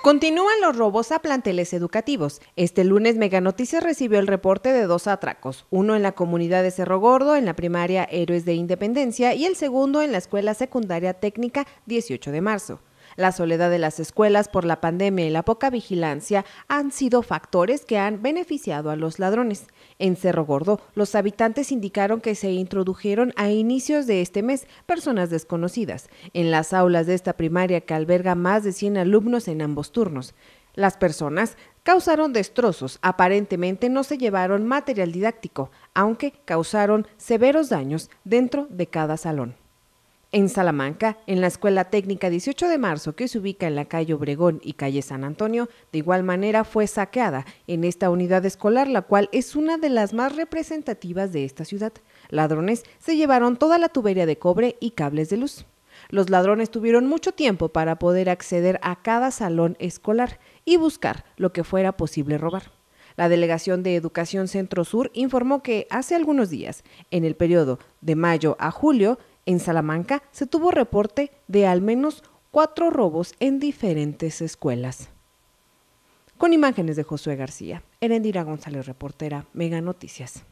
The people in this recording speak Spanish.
Continúan los robos a planteles educativos. Este lunes Meganoticias recibió el reporte de dos atracos, uno en la comunidad de Cerro Gordo, en la primaria Héroes de Independencia, y el segundo en la escuela secundaria técnica 18 de marzo. La soledad de las escuelas por la pandemia y la poca vigilancia han sido factores que han beneficiado a los ladrones. En Cerro Gordo, los habitantes indicaron que se introdujeron a inicios de este mes personas desconocidas en las aulas de esta primaria que alberga más de 100 alumnos en ambos turnos. Las personas causaron destrozos, aparentemente no se llevaron material didáctico, aunque causaron severos daños dentro de cada salón. En Salamanca, en la Escuela Técnica 18 de marzo, que se ubica en la calle Obregón y calle San Antonio, de igual manera fue saqueada en esta unidad escolar, la cual es una de las más representativas de esta ciudad. Ladrones se llevaron toda la tubería de cobre y cables de luz. Los ladrones tuvieron mucho tiempo para poder acceder a cada salón escolar y buscar lo que fuera posible robar. La Delegación de Educación Centro Sur informó que hace algunos días, en el periodo de mayo a julio, en Salamanca se tuvo reporte de al menos cuatro robos en diferentes escuelas. Con imágenes de Josué García, Erendira González, reportera, Mega Noticias.